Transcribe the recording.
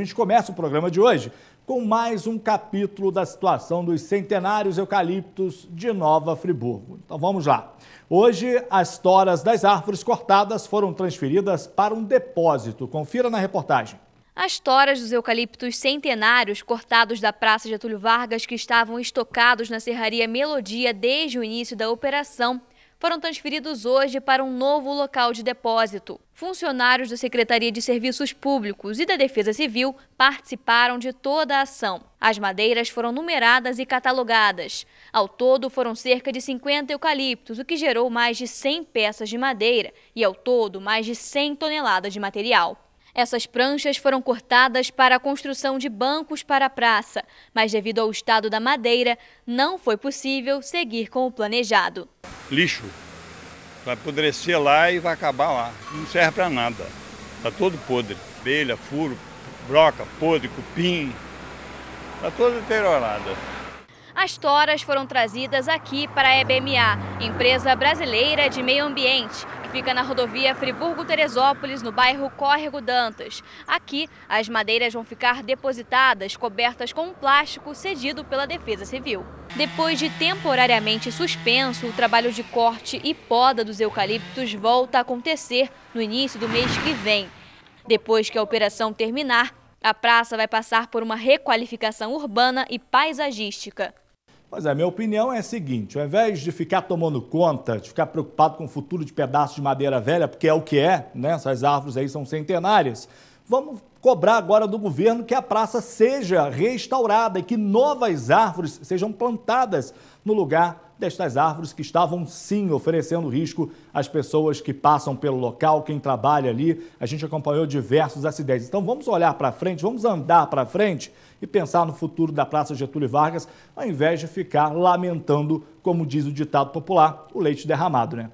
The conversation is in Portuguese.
A gente começa o programa de hoje com mais um capítulo da situação dos centenários eucaliptos de Nova Friburgo. Então vamos lá. Hoje, as toras das árvores cortadas foram transferidas para um depósito. Confira na reportagem. As toras dos eucaliptos centenários cortados da Praça Getúlio Vargas, que estavam estocados na Serraria Melodia desde o início da operação, foram transferidos hoje para um novo local de depósito. Funcionários da Secretaria de Serviços Públicos e da Defesa Civil participaram de toda a ação. As madeiras foram numeradas e catalogadas. Ao todo, foram cerca de 50 eucaliptos, o que gerou mais de 100 peças de madeira e, ao todo, mais de 100 toneladas de material. Essas pranchas foram cortadas para a construção de bancos para a praça, mas devido ao estado da madeira, não foi possível seguir com o planejado lixo. Vai apodrecer lá e vai acabar lá. Não serve para nada. Está todo podre. Abelha, furo, broca, podre, cupim. Está toda deteriorada. As toras foram trazidas aqui para a EBMA, empresa brasileira de meio ambiente, Fica na rodovia Friburgo-Teresópolis, no bairro Córrego Dantas. Aqui, as madeiras vão ficar depositadas, cobertas com um plástico cedido pela Defesa Civil. Depois de temporariamente suspenso, o trabalho de corte e poda dos eucaliptos volta a acontecer no início do mês que vem. Depois que a operação terminar, a praça vai passar por uma requalificação urbana e paisagística. Mas a é, minha opinião é a seguinte: ao invés de ficar tomando conta, de ficar preocupado com o futuro de pedaços de madeira velha, porque é o que é, né? essas árvores aí são centenárias, vamos cobrar agora do governo que a praça seja restaurada e que novas árvores sejam plantadas no lugar destas árvores que estavam sim oferecendo risco às pessoas que passam pelo local, quem trabalha ali. A gente acompanhou diversos acidentes. Então vamos olhar para frente, vamos andar para frente e pensar no futuro da Praça Getúlio Vargas, ao invés de ficar lamentando, como diz o ditado popular, o leite derramado, né?